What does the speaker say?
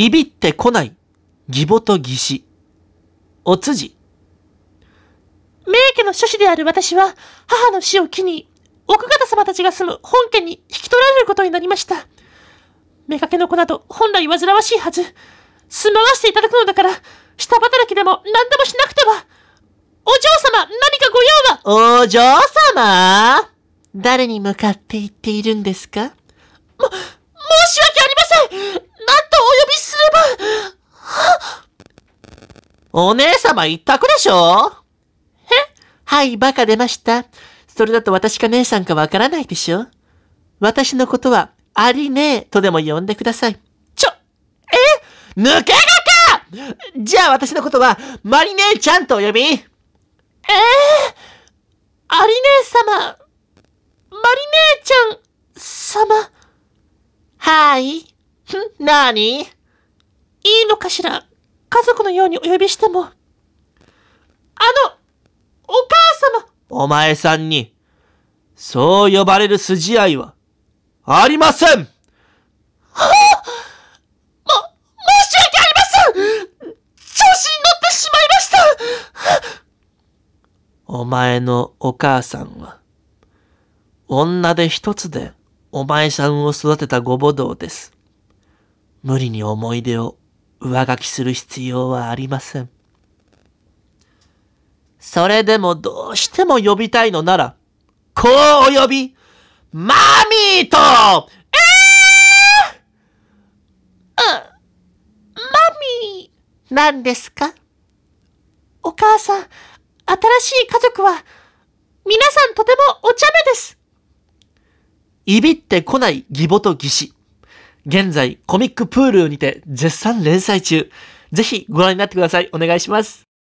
いびってこない、義母と義士。お辻。名家の諸子である私は、母の死を機に、奥方様たちが住む本家に引き取られることになりました。目かけの子など本来煩わしいはず。住まわせていただくのだから、下働きでも何でもしなくては。お嬢様、何かご用はお嬢様誰に向かって言っているんですかも、申し訳ありませんびすれば、お姉様一択でしょえはい、バカ出ました。それだと私か姉さんかわからないでしょ私のことは、ありねえとでも呼んでください。ちょ、え抜けがかじゃあ私のことは、マリ姉ちゃんとお呼びええー、ありねえ様、マリ姉ちゃん様。はい。なにいいのかしら家族のようにお呼びしても。あの、お母様お前さんに、そう呼ばれる筋合いは、ありませんはあも、申し訳ありません調子に乗ってしまいましたお前のお母さんは、女で一つでお前さんを育てたご母堂です。無理に思い出を上書きする必要はありません。それでもどうしても呼びたいのなら、こうお呼び、マミーと、えぇ、ー、マミー、なんですかお母さん、新しい家族は、皆さんとてもお茶目です。いびってこない義母と義士。現在コミックプールにて絶賛連載中。ぜひご覧になってください。お願いします。